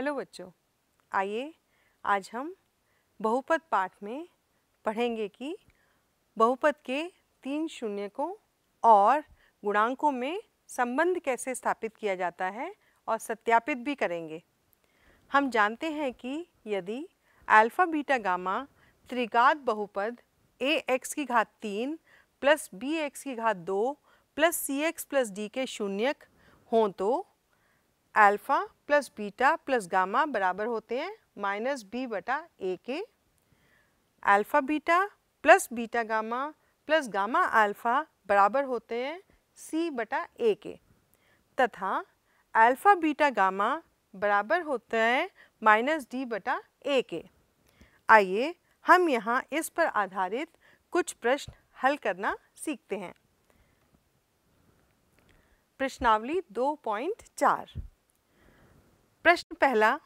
hello बच्चों आइए आज हम बहुपद पाठ में पढ़ेंगे कि बहुपद के तीन शून्य को और गुणांकों में संबंध कैसे स्थापित किया जाता है और सत्यापित भी करेंगे हम जानते हैं कि यदि अल्फ़ा बीटा गामा त्रिघात बहुपद ए एक्स की घात तीन प्लस बी एक्स की घात दो plus c x plus d के शून्यक हों तो alpha plus beta plus gamma बराबर होते हैं माइनस बी बटा ए के alpha beta plus beta gamma plus gamma alpha बराबर होते हैं सी बटा ए के तथा अल्फ़ा बीटा गामा बराबर होते हैं माइनस डी बटा ए के आइए हम यहाँ इस पर आधारित कुछ प्रश्न हल करना सीखते हैं प्रश्नावली दो पॉइंट चार प्रश्न पहला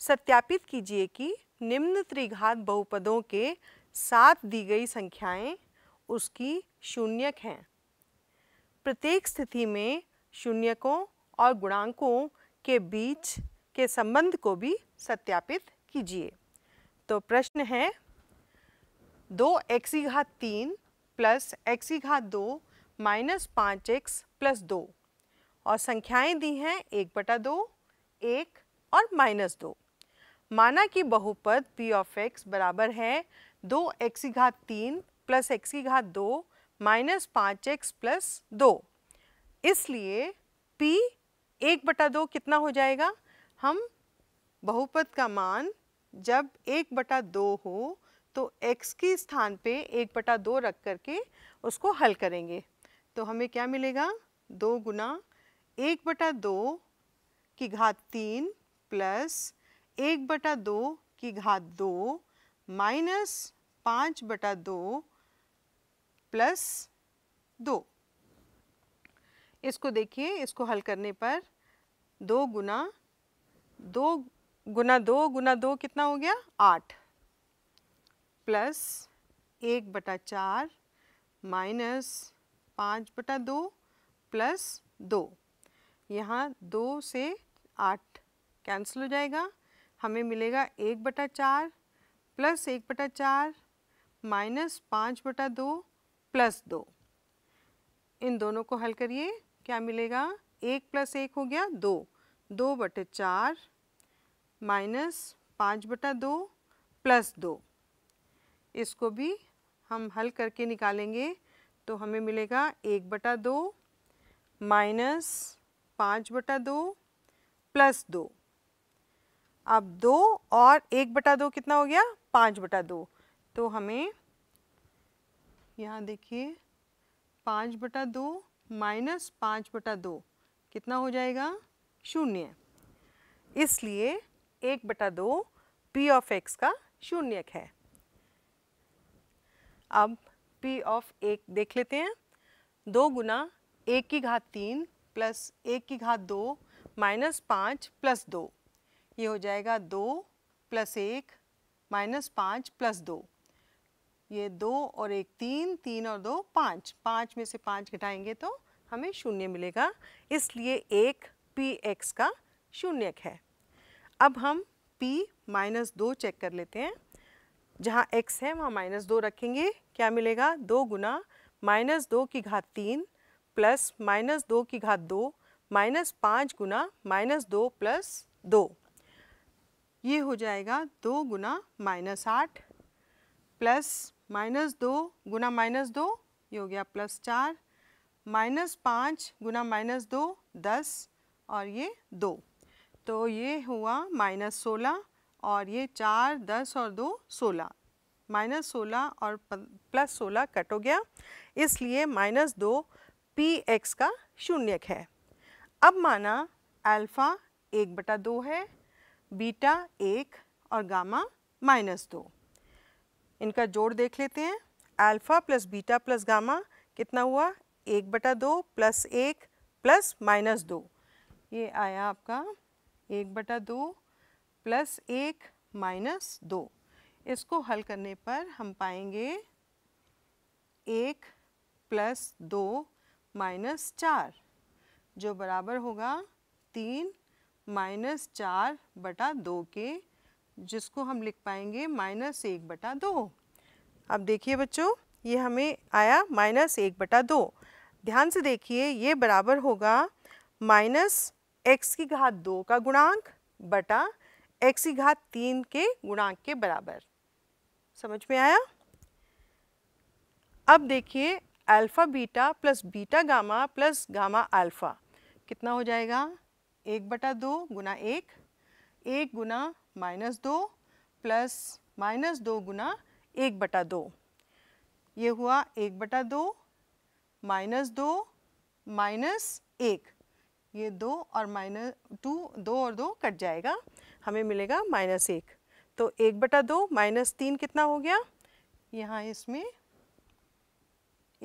सत्यापित कीजिए कि निम्न त्रिघात बहुपदों के साथ दी गई संख्याएं उसकी शून्यक हैं प्रत्येक स्थिति में शून्यकों और गुणांकों के बीच के संबंध को भी सत्यापित कीजिए तो प्रश्न है दो एक्सी घात तीन प्लस एक्सी घात दो माइनस पाँच एक्स प्लस दो और संख्याएँ दी हैं एक बटा दो एक और माइनस दो माना कि बहुपद पी ऑफ एक्स बराबर है दो एक्स की घात तीन प्लस एक्स की घात दो माइनस पाँच एक्स प्लस दो इसलिए p एक बटा दो कितना हो जाएगा हम बहुपद का मान जब एक बटा दो हो तो x की स्थान पे एक बटा दो रख करके उसको हल करेंगे तो हमें क्या मिलेगा दो गुना एक बटा दो की घात तीन प्लस एक बटा दो की घात दो माइनस पाँच बटा दो प्लस दो इसको देखिए इसको हल करने पर दो गुना दो गुना दो गुना दो कितना हो गया आठ प्लस एक बटा चार माइनस पाँच बटा दो प्लस दो यहाँ दो से आठ कैंसिल हो जाएगा हमें मिलेगा एक बटा चार प्लस एक बटा चार माइनस पाँच बटा दो प्लस दो इन दोनों को हल करिए क्या मिलेगा एक प्लस एक हो गया दो दो बटे चार माइनस पाँच बटा दो प्लस दो इसको भी हम हल करके निकालेंगे तो हमें मिलेगा एक बटा दो माइनस पाँच बटा दो प्लस दो अब दो और एक बटा दो कितना हो गया पाँच बटा दो तो हमें यहाँ देखिए पाँच बटा दो माइनस पाँच बटा दो कितना हो जाएगा शून्य इसलिए एक बटा दो पी ऑफ एक्स का शून्यक है अब पी ऑफ एक देख लेते हैं दो गुना एक की घात तीन प्लस एक की घात दो माइनस पाँच प्लस दो ये हो जाएगा दो प्लस एक माइनस पाँच प्लस दो ये दो और एक तीन तीन और दो पाँच पाँच में से पाँच घटाएंगे तो हमें शून्य मिलेगा इसलिए एक पी एक्स का शून्यक है अब हम p माइनस दो चेक कर लेते हैं जहाँ x है वहाँ माइनस दो रखेंगे क्या मिलेगा दो गुना माइनस दो की घात तीन प्लस माइनस दो की घात दो माइनस पाँच गुना माइनस दो प्लस दो ये हो जाएगा दो गुना माइनस आठ प्लस माइनस दो गुना माइनस दो ये हो गया प्लस चार माइनस पाँच गुना माइनस दो दस और ये दो तो ये हुआ माइनस सोलह और ये चार दस और दो सोलह माइनस सोलह और प्लस सोलह कट हो गया इसलिए माइनस दो पी एक्स का शून्यक है अब माना अल्फ़ा एक बटा दो है बीटा एक और गामा माइनस दो इनका जोड़ देख लेते हैं alpha plus beta plus gamma कितना हुआ एक बटा दो प्लस एक प्लस माइनस दो ये आया आपका एक बटा दो प्लस एक माइनस दो इसको हल करने पर हम पाएंगे एक प्लस दो माइनस चार जो बराबर होगा तीन माइनस चार बटा दो के जिसको हम लिख पाएंगे माइनस एक बटा दो अब देखिए बच्चों ये हमें आया माइनस एक बटा दो ध्यान से देखिए ये बराबर होगा माइनस एक्स की घात दो का गुणांक बटा एक्स की घात तीन के गुणांक के बराबर समझ में आया अब देखिए alpha beta plus beta gamma plus gamma alpha कितना हो जाएगा एक बटा दो गुना एक एक गुना माइनस दो प्लस माइनस दो गुना एक बटा दो ये हुआ एक बटा दो माइनस दो माइनस एक ये दो और माइनस टू दो और दो कट जाएगा हमें मिलेगा माइनस एक तो एक बटा दो माइनस तीन कितना हो गया यहाँ इसमें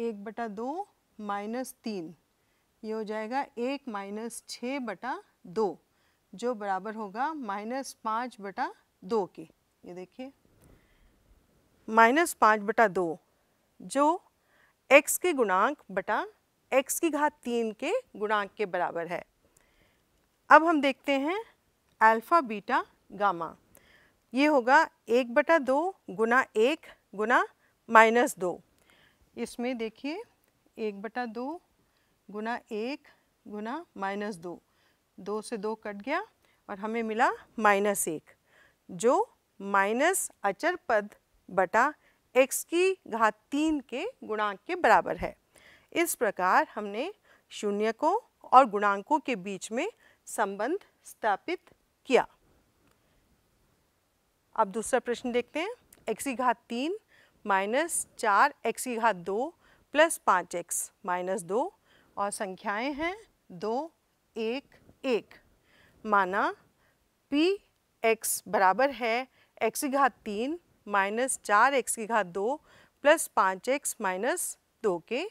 एक बटा दो माइनस तीन ये हो जाएगा एक माइनस छः बटा दो जो बराबर होगा माइनस पाँच बटा दो के ये देखिए माइनस पाँच बटा दो जो x के गुणांक बटा x की घात तीन के गुणांक के बराबर है अब हम देखते हैं अल्फ़ा बीटा गामा ये होगा एक बटा दो गुना एक गुना माइनस दो इसमें देखिए एक बटा दो गुना एक गुना माइनस दो दो से दो कट गया और हमें मिला माइनस एक जो माइनस अचर पद बटा एक्स की घात तीन के गुणांक के बराबर है इस प्रकार हमने शून्यकों और गुणांकों के बीच में संबंध स्थापित किया अब दूसरा प्रश्न देखते हैं एक्स की घात तीन माइनस चार एक्स की घात दो प्लस पाँच एक्स माइनस दो और संख्याएं हैं दो एक एक माना पी एक्स बराबर है एक्स की घात तीन माइनस चार एक्स की घात दो प्लस पाँच एक्स माइनस दो के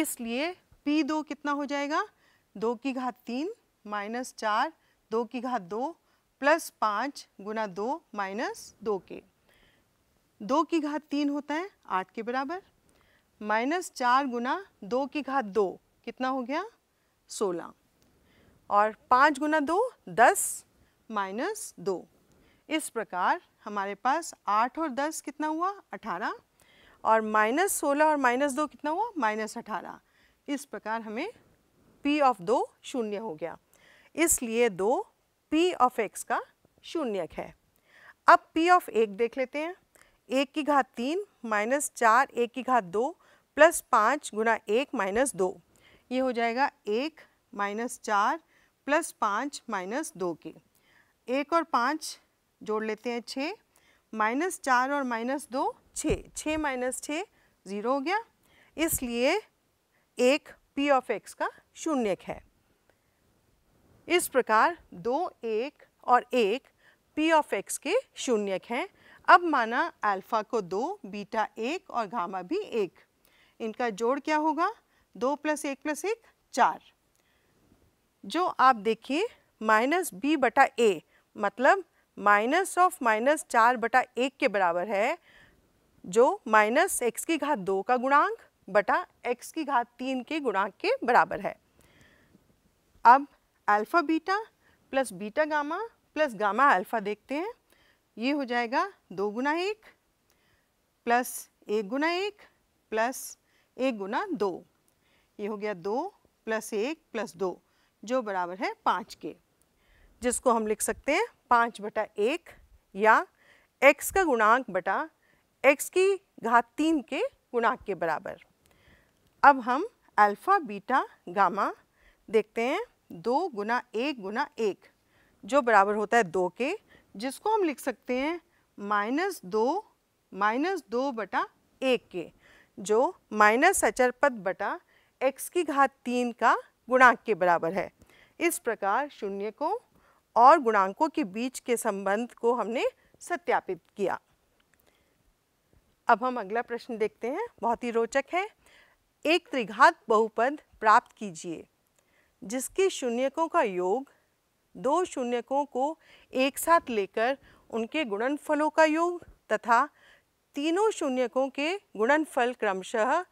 इसलिए पी दो कितना हो जाएगा दो की घात तीन माइनस चार दो की घात दो प्लस पाँच गुना दो माइनस दो के दो की घात तीन होता है आठ के बराबर माइनस चार गुना दो की घात दो कितना हो गया सोलह और पाँच गुना दो दस माइनस दो इस प्रकार हमारे पास आठ और दस कितना हुआ अठारह और माइनस सोलह और माइनस दो कितना हुआ माइनस अठारह इस प्रकार हमें p ऑफ दो शून्य हो गया इसलिए दो p ऑफ x का शून्यक है अब p ऑफ एक देख लेते हैं एक की घात तीन माइनस चार एक की घात दो प्लस पाँच गुना एक माइनस दो ये हो जाएगा एक माइनस चार प्लस पाँच माइनस दो के एक और पाँच जोड़ लेते हैं छः माइनस चार और माइनस दो छः छः माइनस छः ज़ीरो हो गया इसलिए एक पी ऑफ एक्स का शून्यक है इस प्रकार दो एक और एक पी ऑफ एक्स के शून्यक हैं अब माना अल्फ़ा को दो बीटा एक और गामा भी एक इनका जोड़ क्या होगा दो प्लस एक प्लस एक चार जो आप देखिए माइनस बी बटा ए मतलब माइनस ऑफ माइनस चार बटा एक के बराबर है जो माइनस एक्स की घात दो का गुणांक बटा एक्स की घात तीन के गुणांक के बराबर है अब alpha beta plus beta gamma plus gamma alpha देखते हैं ये हो जाएगा दो गुना एक प्लस एक गुना एक प्लस एक गुना दो ये हो गया दो प्लस एक प्लस दो जो बराबर है पाँच के जिसको हम लिख सकते हैं पाँच बटा एक या x का गुणांक बटा x की घात तीन के गुणांक के बराबर अब हम अल्फ़ा बीटा गामा देखते हैं दो गुना एक गुना एक जो बराबर होता है दो के जिसको हम लिख सकते हैं माइनस दो माइनस दो बटा एक के जो माइनस अचरपद बटा x की घात तीन का गुणांक के बराबर है इस प्रकार शून्य को और गुणांकों के बीच के संबंध को हमने सत्यापित किया अब हम अगला प्रश्न देखते हैं बहुत ही रोचक है एक त्रिघात बहुपद प्राप्त कीजिए जिसके शून्यकों का योग दो शून्यकों को एक साथ लेकर उनके गुणनफलों का योग तथा तीनों शून्यकों के गुणनफल क्रमशः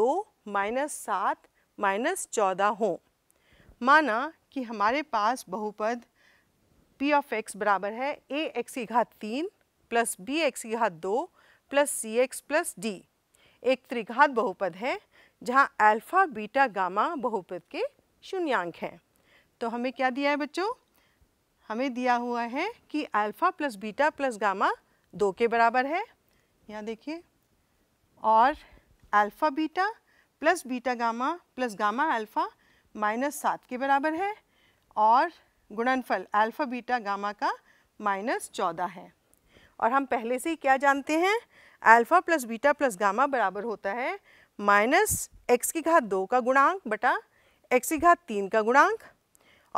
दो माइनस सात माइनस चौदह हों माना कि हमारे पास बहुपद पी ऑफ एक्स बराबर है ए एक्स की घात तीन प्लस बी एक्स की घात दो plus c x plus d एक त्रिघात बहुपद है जहाँ अल्फा बीटा गामा बहुपद के शून्यांक हैं तो हमें क्या दिया है बच्चों हमें दिया हुआ है कि alpha plus beta plus gamma दो के बराबर है यहाँ देखिए और alpha beta plus beta gamma plus gamma alpha minus सात के बराबर है और गुणनफल अल्फ़ा बीटा गामा का माइनस चौदह है और हम पहले से ही क्या जानते हैं alpha plus beta plus gamma बराबर होता है माइनस एक्स की घात दो का गुणांक बटा एक्स की घात तीन का गुणांक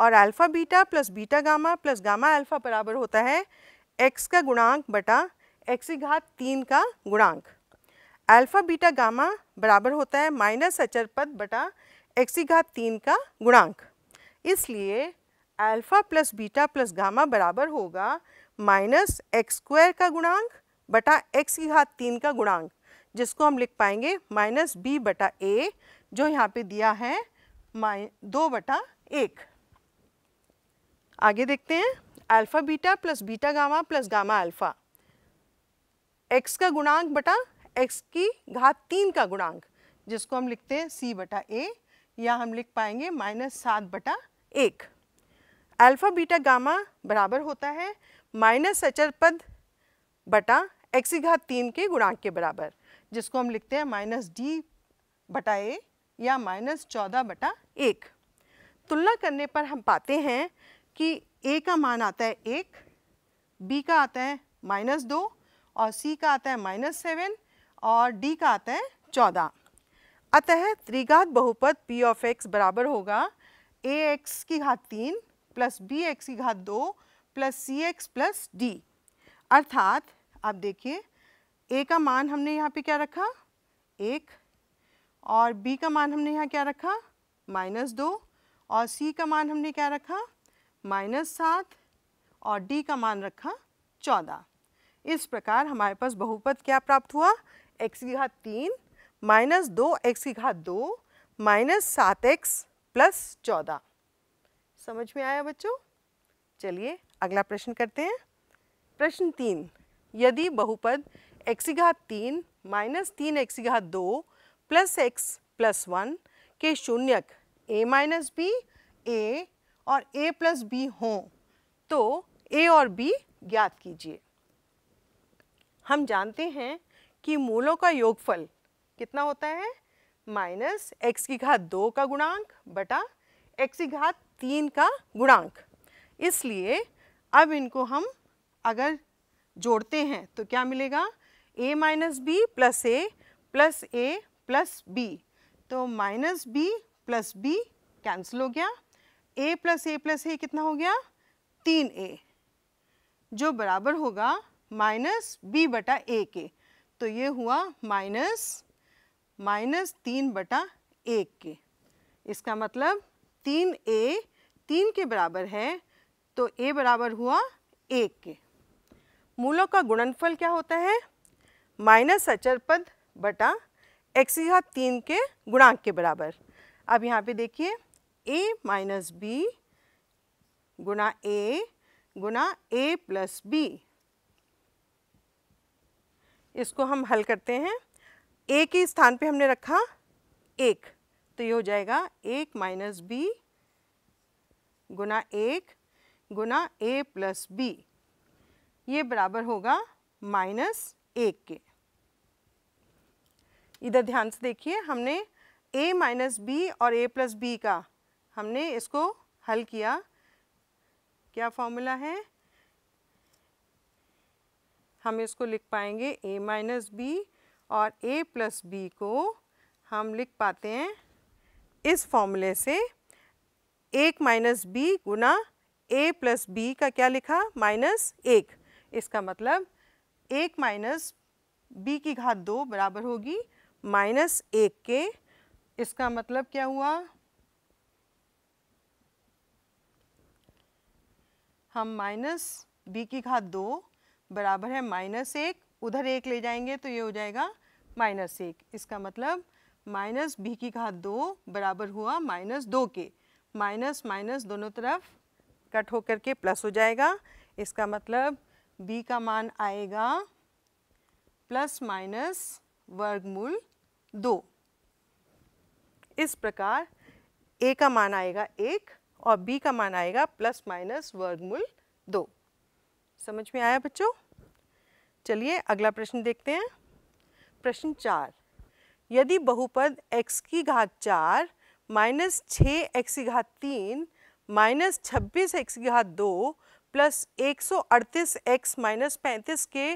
और alpha beta plus beta gamma plus gamma alpha बराबर होता है एक्स का गुणांक बटा एक्स की घात तीन का गुणांक अल्फ़ा बीटा गामा बराबर होता है माइनस अचर पद बटा एक्सी घात तीन का गुणांक इसलिए alpha plus beta plus gamma बराबर होगा माइनस एक्स स्क्वायर का गुणांक बटा एक्स की घात तीन का गुणांक जिसको हम लिख पाएंगे माइनस बी बटा ए जो यहाँ पे दिया है माइ दो बटा एक आगे देखते हैं alpha beta plus beta gamma plus gamma alpha x का गुणांक बटा एक्स की घात तीन का गुणांक जिसको हम लिखते हैं सी बटा ए या हम लिख पाएंगे माइनस सात बटा एक अल्फ़ा बीटा गामा बराबर होता है माइनस अचर पद बटा एक्स की घात तीन के गुणांक के बराबर जिसको हम लिखते हैं माइनस डी बटा ए या माइनस चौदह बटा एक तुलना करने पर हम पाते हैं कि ए का मान आता है एक बी का आता है माइनस दो और सी का आता है माइनस सेवन और डी का आता है चौदह अतः त्रिघात बहुपद पी ऑफ एक्स बराबर होगा ए एक्स की घात तीन प्लस बी एक्स की घात दो plus c x plus d अर्थात आप देखिए ए का मान हमने यहाँ पे क्या रखा एक और बी का मान हमने यहाँ क्या रखा माइनस दो और सी का मान हमने क्या रखा माइनस सात और डी का मान रखा चौदह इस प्रकार हमारे पास बहुपद क्या प्राप्त हुआ एक्स की घात तीन माइनस दो एक्स की घात दो माइनस सात एक्स प्लस चौदह समझ में आया बच्चों चलिए अगला प्रश्न करते हैं प्रश्न तीन यदि बहुपद एक्स की घात तीन माइनस तीन एक्स की घात दो प्लस एक्स प्लस वन के शून्यक ए माइनस बी ए और ए प्लस बी हों तो ए और बी ज्ञात कीजिए हम जानते हैं कि मूलों का योगफल कितना होता है माइनस एक्स की घात दो का गुणांक बटा एक्स की घात तीन का गुणांक इसलिए अब इनको हम अगर जोड़ते हैं तो क्या मिलेगा a minus b plus a plus a plus b तो minus b plus b cancel हो गया ए प्लस ए प्लस ए कितना हो गया तीन ए जो बराबर होगा माइनस बी बटा ए के तो ये हुआ माइनस माइनस तीन बटा एक के इसका मतलब तीन ए तीन के बराबर है तो ए बराबर हुआ एक के मूलों का गुणनफल क्या होता है माइनस अचर पद बटा एक्स घात तीन के गुणांक के बराबर अब यहाँ पे देखिए ए माइनस बी गुणा ए गुणा ए प्लस बी इसको हम हल करते हैं ए के स्थान पे हमने रखा एक तो ये हो जाएगा एक माइनस बी गुना एक गुना ए प्लस बी ये बराबर होगा माइनस एक के इधर ध्यान से देखिए हमने ए माइनस बी और ए प्लस बी का हमने इसको हल किया क्या फॉर्मूला है हम इसको लिख पाएंगे a माइनस बी और a प्लस बी को हम लिख पाते हैं इस फॉर्मूले से एक माइनस बी गुना ए प्लस बी का क्या लिखा माइनस एक इसका मतलब एक माइनस बी की घात दो बराबर होगी माइनस एक के इसका मतलब क्या हुआ हम माइनस बी की घात दो बराबर है माइनस एक उधर एक ले जाएंगे तो ये हो जाएगा माइनस एक इसका मतलब माइनस बी की घात दो बराबर हुआ माइनस दो के माइनस माइनस दोनों तरफ कट होकर के प्लस हो जाएगा इसका मतलब बी का मान आएगा प्लस माइनस वर्गमूल दो इस प्रकार ए का मान आएगा एक और बी का मान आएगा प्लस माइनस वर्गमूल दो समझ में आया बच्चों चलिए अगला प्रश्न देखते हैं प्रश्न चार यदि बहुपद x की घात चार माइनस छः एक्स की घात तीन माइनस छब्बीस एक्स की घात दो प्लस एक सौ अड़तीस एक्स माइनस पैंतीस के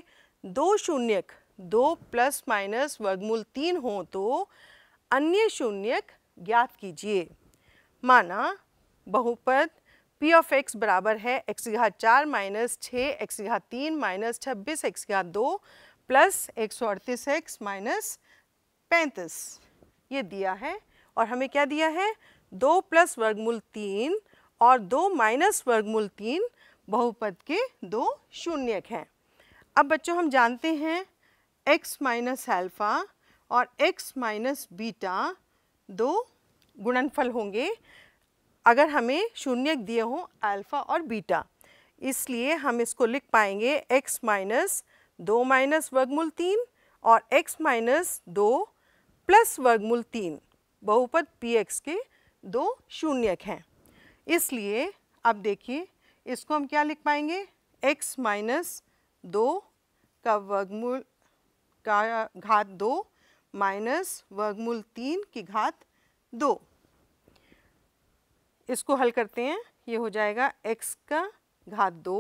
दो शून्यक दो प्लस माइनस वर्गमूल तीन हो तो अन्य शून्यक ज्ञात कीजिए माना बहुपद पी ऑफ एक्स बराबर है एक्स घात चार माइनस छः एक्स घात तीन माइनस छब्बीस एक्स घात दो प्लस एक सौ अड़तीस एक्स माइनस पैंतीस ये दिया है और हमें क्या दिया है दो प्लस वर्गमूल तीन और दो माइनस वर्गमूल तीन बहुपद के दो शून्यक हैं अब बच्चों हम जानते हैं x माइनस एल्फ़ा और x माइनस बीटा दो गुणनफल होंगे अगर हमें शून्य दिए हों अल्फ़ा और बीटा इसलिए हम इसको लिख पाएंगे x माइनस दो माइनस वर्गमूल तीन और x माइनस दो प्लस वर्गमूल तीन बहुपद पी एक्स के दो शून्यक हैं इसलिए अब देखिए इसको हम क्या लिख पाएंगे x माइनस दो का वर्गमूल का घात दो माइनस वर्गमूल तीन की घात दो इसको हल करते हैं ये हो जाएगा x का घात दो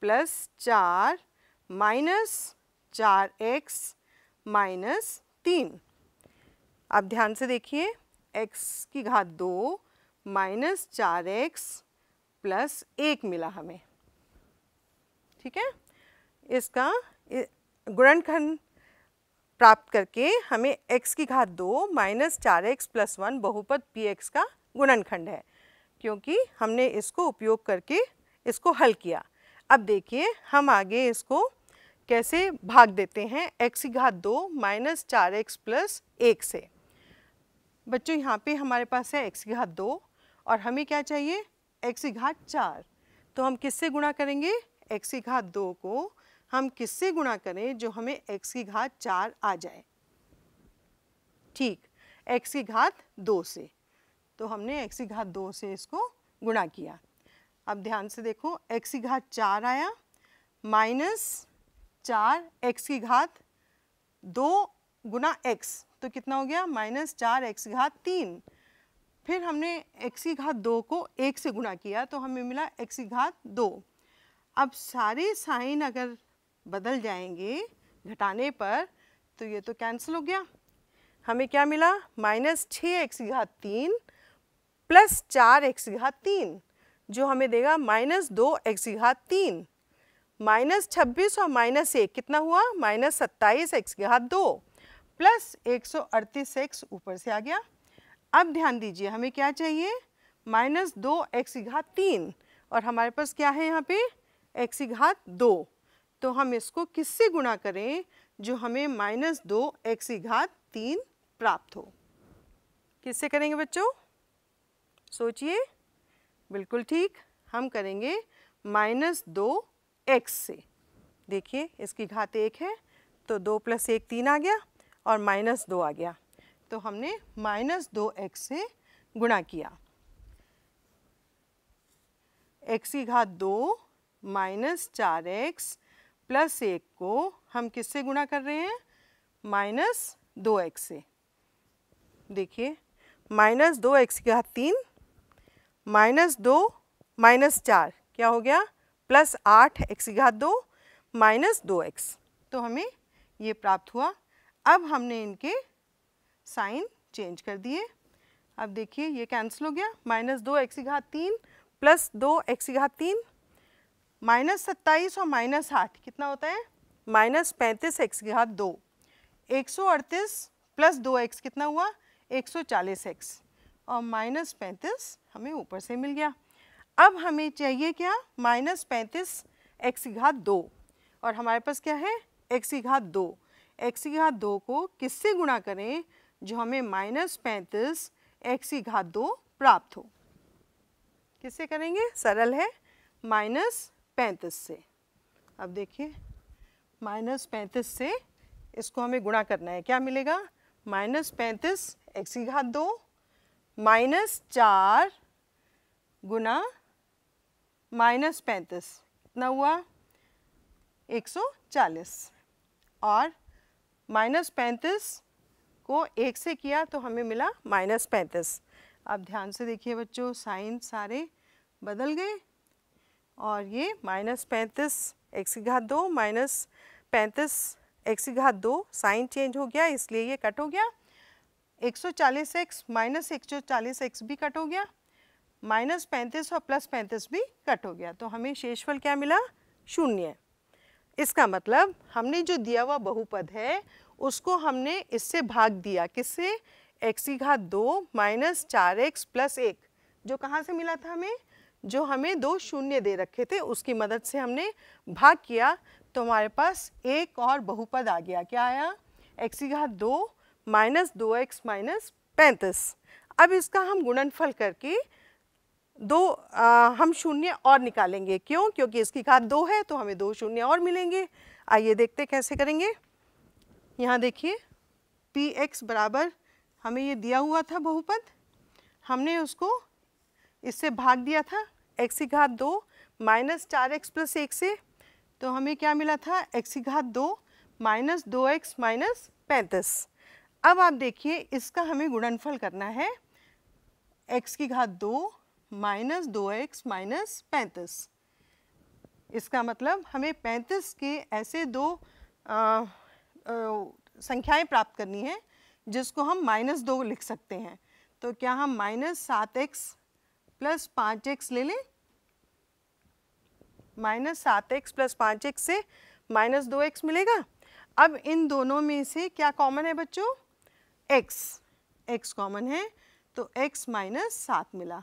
प्लस चार माइनस चार एक्स माइनस तीन आप ध्यान से देखिए x की घात दो माइनस चार एक्स प्लस एक मिला हमें ठीक है इसका गुणनखंड प्राप्त करके हमें x की घात दो माइनस चार एक्स प्लस वन बहुपद पी एक्स का गुणनखंड है क्योंकि हमने इसको उपयोग करके इसको हल किया अब देखिए हम आगे इसको कैसे भाग देते हैं एक्स घात दो माइनस चार एक्स प्लस एक से बच्चों यहाँ पे हमारे पास है एक्स घात दो और हमें क्या चाहिए एक्स घात चार तो हम किससे गुणा करेंगे एक्स घात दो को हम किससे गुणा करें जो हमें एक्स की घात चार आ जाए ठीक एक्स की घात दो से तो हमने एक्सी घात दो से इसको गुणा किया अब ध्यान से देखो एक्स की घात चार आया माइनस चार एक्स की घात दो गुना एक्स तो कितना हो गया माइनस चार एक्स घात तीन फिर हमने एक्स की घात दो को एक से गुणा किया तो हमें मिला एक्स की घात दो अब सारे साइन अगर बदल जाएंगे घटाने पर तो ये तो कैंसिल हो गया हमें क्या मिला माइनस छः एक्स की घात तीन प्लस चार एक्स घात तीन जो हमें देगा माइनस दो एक्स घात तीन माइनस छब्बीस और माइनस एक कितना हुआ माइनस सत्ताईस एक्स घात दो प्लस एक सौ अड़तीस एक्स ऊपर से आ गया अब ध्यान दीजिए हमें क्या चाहिए माइनस दो एक्स घात तीन और हमारे पास क्या है यहाँ पे एक्स घात दो तो हम इसको किससे गुणा करें जो हमें माइनस दो एक्स घात तीन प्राप्त हो किससे करेंगे बच्चों सोचिए बिल्कुल ठीक हम करेंगे माइनस दो एक्स से देखिए इसकी घात एक है तो दो प्लस एक तीन आ गया और माइनस दो आ गया तो हमने माइनस दो एक्स से गुणा किया एक्स की घात दो माइनस चार एक्स प्लस एक को हम किससे गुणा कर रहे हैं माइनस दो एक्स से देखिए माइनस दो एक्स की घात तीन माइनस दो माइनस चार क्या हो गया प्लस आठ एक्स घात दो माइनस दो एक्स तो हमें ये प्राप्त हुआ अब हमने इनके साइन चेंज कर दिए अब देखिए ये कैंसिल हो गया माइनस दो एक्स घात तीन प्लस दो एक्स घात तीन माइनस सत्ताईस और माइनस आठ कितना होता है माइनस पैंतीस एक्स घात दो एक सौ अड़तीस प्लस दो एक्स कितना हुआ एक सौ चालीस एक्स और माइनस पैंतीस हमें ऊपर से मिल गया अब हमें चाहिए क्या माइनस पैंतीस एक्स घात दो और हमारे पास क्या है एक्स घात दो एक्स घात दो को किससे गुणा करें जो हमें माइनस पैंतीस एक्स घात दो प्राप्त हो किससे करेंगे सरल है माइनस पैंतीस से अब देखिए माइनस पैंतीस से इसको हमें गुणा करना है क्या मिलेगा माइनस पैंतीस एक्स घात दो माइनस चार गुना माइनस पैंतीस कितना हुआ 140 और माइनस पैंतीस को एक से किया तो हमें मिला माइनस पैंतीस अब ध्यान से देखिए बच्चों साइन सारे बदल गए और ये माइनस पैंतीस एक्स की घात दो माइनस पैंतीस एक्स की घात दो साइन चेंज हो गया इसलिए ये कट हो गया चालीस एक्स माइनस एक एक्स भी कट हो गया माइनस पैंतीस और प्लस पैंतीस भी कट हो गया तो हमें शेषफल क्या मिला शून्य इसका मतलब हमने जो दिया हुआ बहुपद है उसको हमने इससे भाग दिया किससे एक्स की घात दो माइनस चार एक्स प्लस एक जो कहाँ से मिला था हमें जो हमें दो शून्य दे रखे थे उसकी मदद से हमने भाग किया तो हमारे पास एक और बहुपद आ गया क्या आया एक्स की घात दो माइनस दो एक्स माइनस पैंतीस अब इसका हम गुणनफल करके दो आ, हम शून्य और निकालेंगे क्यों क्योंकि इसकी घात दो है तो हमें दो शून्य और मिलेंगे आइए देखते कैसे करेंगे यहाँ देखिए पी एक्स बराबर हमें ये दिया हुआ था बहुपद हमने उसको इससे भाग दिया था एक्स की घात दो माइनस चार एक्स प्लस एक से तो हमें क्या मिला था एक्स की घात दो माइनस दो एक्स माइनस पैंतीस अब आप देखिए इसका हमें गुणनफल करना है x की घात दो माइनस दो एक्स माइनस पैंतीस इसका मतलब हमें पैंतीस के ऐसे दो संख्याएं प्राप्त करनी है जिसको हम माइनस दो लिख सकते हैं तो क्या हम माइनस सात एक्स प्लस पाँच एक्स ले लें माइनस सात एक्स प्लस पाँच एक्स से माइनस दो एक्स मिलेगा अब इन दोनों में से क्या कॉमन है बच्चों x x कॉमन है तो x माइनस सात मिला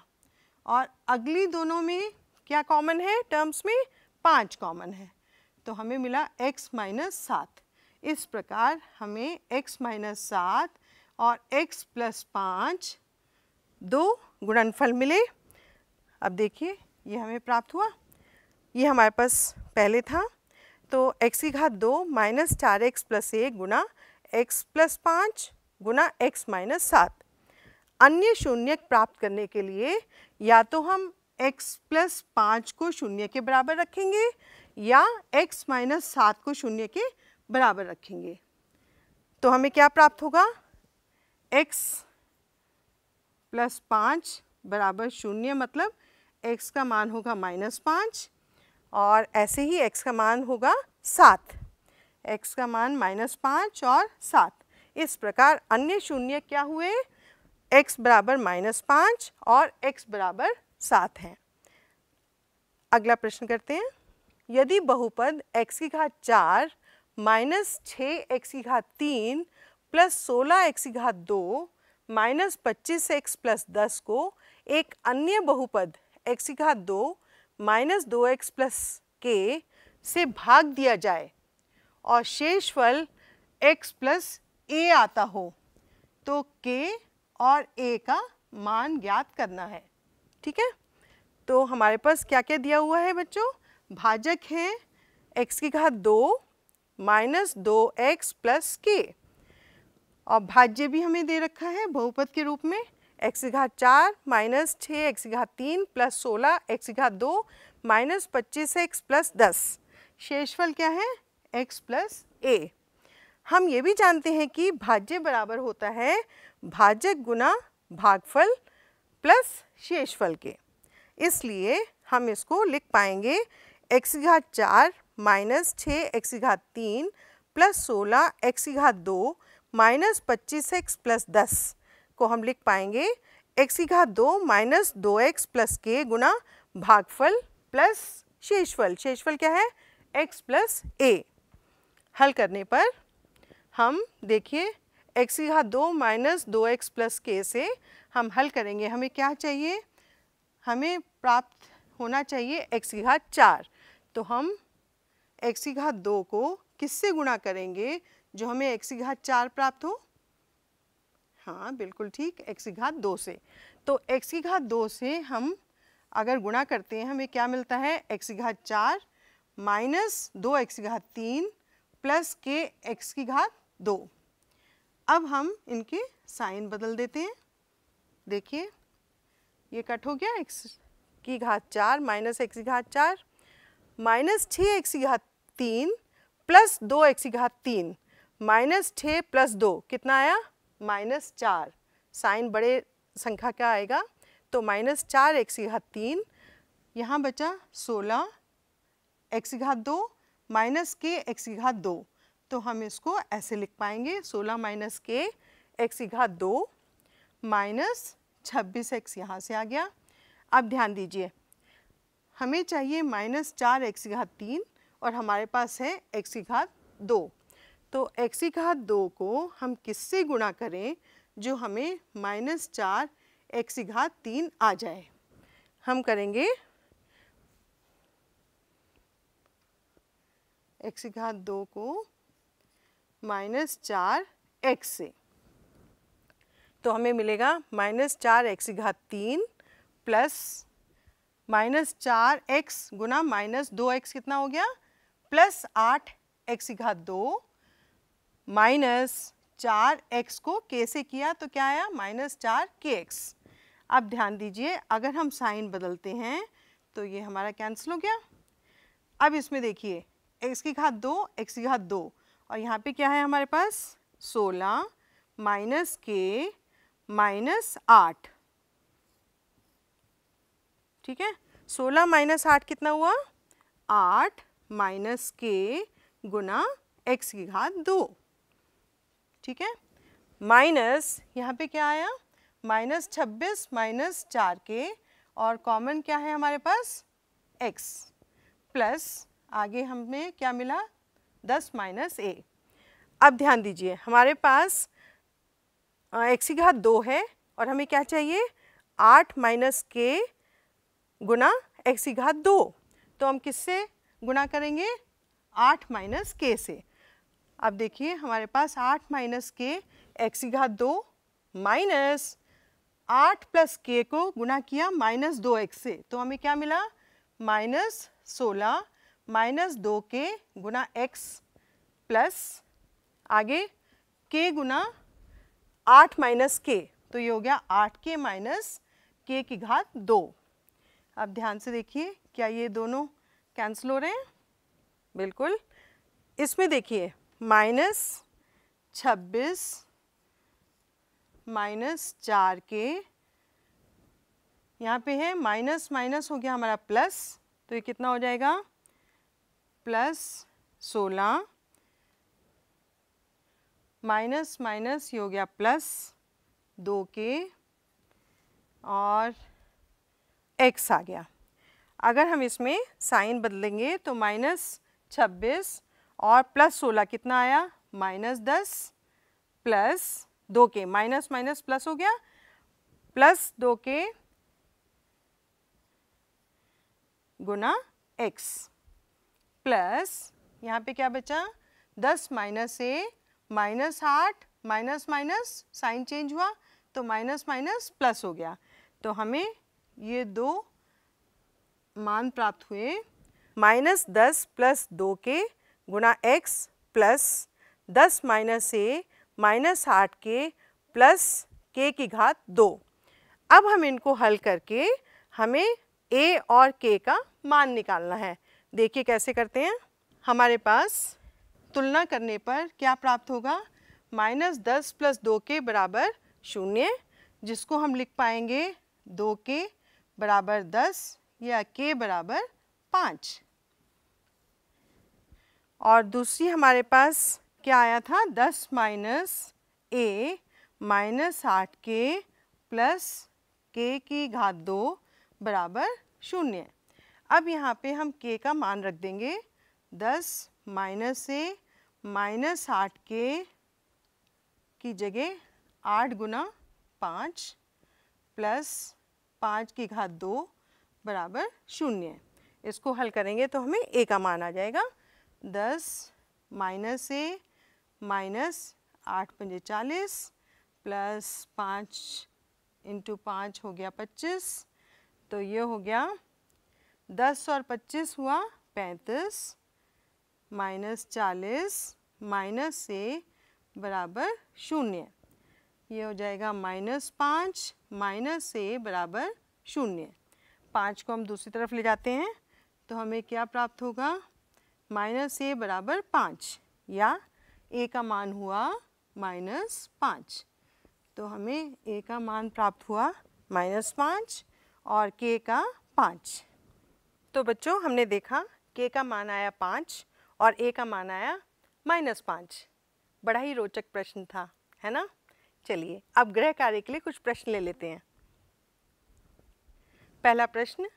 और अगली दोनों में क्या कॉमन है टर्म्स में पाँच कॉमन है तो हमें मिला x माइनस सात इस प्रकार हमें x माइनस सात और x प्लस पाँच दो गुणनफल मिले अब देखिए ये हमें प्राप्त हुआ ये हमारे पास पहले था तो x की घात दो माइनस चार एक्स प्लस एक गुना एक्स प्लस पाँच गुना एक्स माइनस सात अन्य शून्य प्राप्त करने के लिए या तो हम x प्लस पाँच को शून्य के बराबर रखेंगे या x माइनस सात को शून्य के बराबर रखेंगे तो हमें क्या प्राप्त होगा x प्लस पाँच बराबर शून्य मतलब x का मान होगा माइनस पाँच और ऐसे ही x का मान होगा सात x का मान माइनस पाँच और सात इस प्रकार अन्य शून्य क्या हुए x बराबर माइनस पाँच और x बराबर सात हैं अगला प्रश्न करते हैं यदि बहुपद x की घात चार माइनस छः एक्स की घात तीन प्लस सोलह एक्स की घात दो माइनस पच्चीस एक्स प्लस दस को एक अन्य बहुपद x की घात दो माइनस दो एक्स प्लस के से भाग दिया जाए और शेष फल एक्स प्लस ए आता हो तो के और ए का मान ज्ञात करना है ठीक है तो हमारे पास क्या क्या दिया हुआ है बच्चों भाजक है एक्स की घात दो माइनस दो एक्स प्लस के और भाज्य भी हमें दे रखा है बहुपद के रूप में एक्स घात चार माइनस छः एक्स घात तीन प्लस सोलह एक्स घात दो माइनस पच्चीस एक्स प्लस दस शेषफल क्या है एक्स प्लस ए हम ये भी जानते हैं कि भाज्य बराबर होता है भाजक गुना भागफल प्लस शेषफल के इसलिए हम इसको लिख पाएंगे एक्स घात चार माइनस छः एक्स घात तीन प्लस सोलह एक्स घात दो माइनस पच्चीस एक्स प्लस दस को हम लिख पाएंगे एक्स घात दो माइनस दो एक्स प्लस के गुना भागफल प्लस शेषफल शेषफल क्या है एक्स प्लस ए हल करने पर हम देखिए एक्स की घात दो माइनस दो एक्स प्लस के से हम हल करेंगे हमें क्या चाहिए हमें प्राप्त होना चाहिए एक्स की घात चार तो हम एक्स की घात दो को किससे गुणा करेंगे जो हमें एक्स की घात चार प्राप्त हो हाँ बिल्कुल ठीक एक्स की घात दो से तो एक्स की घात दो से हम अगर गुणा करते हैं हमें क्या मिलता है एक्स की घात चार माइनस दो एक्स की घात तीन प्लस के एक्स की घात दो अब हम इनके साइन बदल देते हैं देखिए ये कट हो गया एक्स की घात चार माइनस एक्स की घात चार माइनस छः एक्स की घात तीन प्लस दो एक्स की घात तीन माइनस छः प्लस दो कितना आया माइनस चार साइन बड़े संख्या का आएगा तो माइनस चार एक्स की घात तीन यहाँ बचा सोलह एक्स घात दो माइनस के एक्स घात दो तो हम इसको ऐसे लिख पाएंगे सोलह माइनस के एक्स घा दो माइनस छब्बीस एक्स यहाँ से आ गया अब ध्यान दीजिए हमें चाहिए माइनस चार एक्स घात तीन और हमारे पास है एक्स घात दो तो एक्स घात दो को हम किससे गुणा करें जो हमें माइनस चार एक्स घात तीन आ जाए हम करेंगे एक्स घात दो को माइनस चार एक्स से तो हमें मिलेगा माइनस चार एक्स घात तीन प्लस माइनस चार एक्स गुना माइनस दो एक्स कितना हो गया प्लस आठ एक्स घात दो माइनस चार एक्स को के से किया तो क्या आया माइनस चार के एक्स अब ध्यान दीजिए अगर हम साइन बदलते हैं तो ये हमारा कैंसिल हो गया अब इसमें देखिए एक्स की घात दो एक्स की घात दो और यहाँ पे क्या है हमारे पास सोलह माइनस के माइनस आठ ठीक है सोलह माइनस आठ कितना हुआ आठ माइनस के गुना एक्स की घात दो ठीक है माइनस यहाँ पे क्या आया माइनस छब्बीस माइनस चार के और कॉमन क्या है हमारे पास एक्स प्लस आगे हमें क्या मिला दस माइनस ए अब ध्यान दीजिए हमारे पास एक घात दो है और हमें क्या चाहिए आठ माइनस के गुना एक घात दो तो हम किससे गुना करेंगे आठ माइनस के से अब देखिए हमारे पास आठ माइनस के एक्स घात दो माइनस आठ प्लस के को गुना किया माइनस दो एक्स से तो हमें क्या मिला माइनस सोलह माइनस दो के गुना एक्स प्लस आगे के गुना आठ माइनस के तो ये हो गया आठ के माइनस के की घात दो अब ध्यान से देखिए क्या ये दोनों कैंसिल हो रहे हैं बिल्कुल इसमें देखिए माइनस छब्बीस माइनस चार के यहाँ पे है माइनस माइनस हो गया हमारा प्लस तो ये कितना हो जाएगा प्लस सोलह माइनस माइनस ये हो गया प्लस दो के और एक्स आ गया अगर हम इसमें साइन बदलेंगे तो माइनस छब्बीस और प्लस सोलह कितना आया माइनस दस प्लस दो के माइनस माइनस प्लस हो गया प्लस दो के गुना एक्स प्लस यहाँ पे क्या बचा दस माइनस ए माइनस आठ माइनस माइनस साइन चेंज हुआ तो माइनस माइनस प्लस हो गया तो हमें ये दो मान प्राप्त हुए माइनस दस प्लस दो के गुणा एक्स प्लस दस माइनस ए माइनस आठ के प्लस के की घात दो अब हम इनको हल करके हमें ए और के का मान निकालना है देखिए कैसे करते हैं हमारे पास तुलना करने पर क्या प्राप्त होगा माइनस दस प्लस दो के बराबर शून्य जिसको हम लिख पाएंगे दो के बराबर दस या के बराबर पाँच और दूसरी हमारे पास क्या आया था दस माइनस ए माइनस आठ के प्लस के की घात दो बराबर शून्य अब यहाँ पे हम k का मान रख देंगे 10 माइनस ए माइनस आठ के की जगह आठ गुना पाँच प्लस पाँच की घात दो बराबर शून्य इसको हल करेंगे तो हमें ए का मान आ जाएगा दस माइनस ए माइनस आठ पंजे चालीस प्लस पाँच इंटू पाँच हो गया पच्चीस तो ये हो गया दस और पच्चीस हुआ पैंतीस माइनस चालीस माइनस से बराबर शून्य ये हो जाएगा माइनस पाँच माइनस से बराबर शून्य पाँच को हम दूसरी तरफ ले जाते हैं तो हमें क्या प्राप्त होगा माइनस ए बराबर पाँच या ए का मान हुआ माइनस पाँच तो हमें ए का मान प्राप्त हुआ माइनस पाँच और के का पाँच तो बच्चों हमने देखा के का मान आया पाँच और ए का मान आया माइनस पाँच बड़ा ही रोचक प्रश्न था है ना चलिए अब गृह कार्य के लिए कुछ प्रश्न ले लेते हैं पहला प्रश्न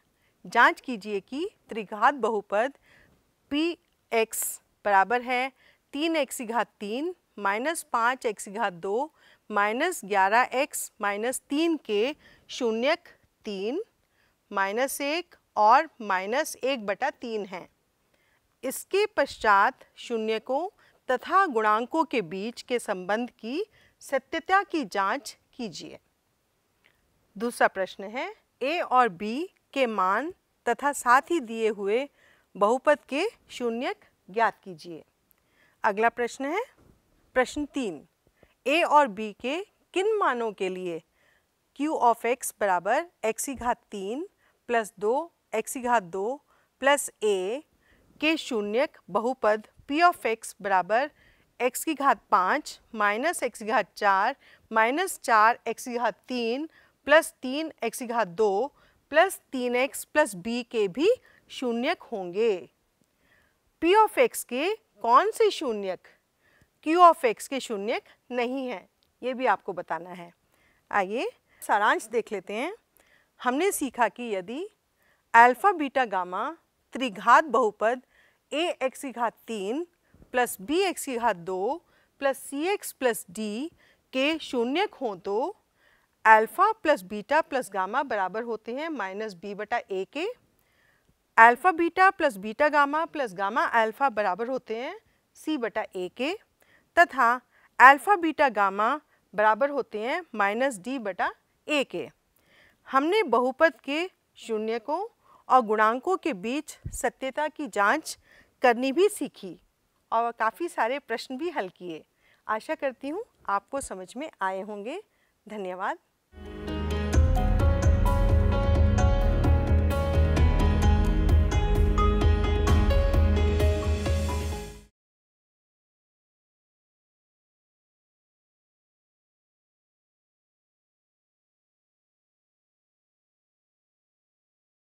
जांच कीजिए कि त्रिघात बहुपद पी एक्स बराबर है तीन एक्स घात तीन माइनस पाँच एक्स घात दो माइनस ग्यारह एक्स माइनस तीन के शून्यक तीन माइनस एक और माइनस एक बटा तीन है इसके पश्चात शून्यकों तथा गुणांकों के बीच के संबंध की सत्यता की जांच कीजिए दूसरा प्रश्न है ए और बी के मान तथा साथ ही दिए हुए बहुपद के शून्यक ज्ञात कीजिए अगला प्रश्न है प्रश्न तीन ए और बी के किन मानों के लिए क्यू ऑफ एक्स बराबर एक्सी घात तीन प्लस दो एक्स घात दो प्लस ए के शून्यक बहुपद पी ऑफ एक्स बराबर एक्स की घात पाँच माइनस एक्स घात चार माइनस चार एक्स घात तीन प्लस तीन एक्स घात दो प्लस तीन एक्स प्लस बी के भी शून्यक होंगे पी ऑफ एक्स के कौन से शून्यक क्यू ऑफ एक्स के शून्यक नहीं हैं ये भी आपको बताना है आइए सारांश देख लेते हैं हमने सीखा कि यदि अल्फा बीटा गामा त्रिघात बहुपद ए एक्स की घात तीन प्लस बी एक्स की घात दो plus c x plus d के शून्य हों तो alpha plus beta plus gamma बराबर होते हैं माइनस बी बटा ए के alpha beta plus beta gamma plus gamma alpha बराबर होते हैं सी बटा ए के तथा अल्फ़ा बीटा गामा बराबर होते हैं माइनस डी बटा ए के हमने बहुपद के शून्य को और गुणांकों के बीच सत्यता की जांच करनी भी सीखी और काफ़ी सारे प्रश्न भी हल किए आशा करती हूँ आपको समझ में आए होंगे धन्यवाद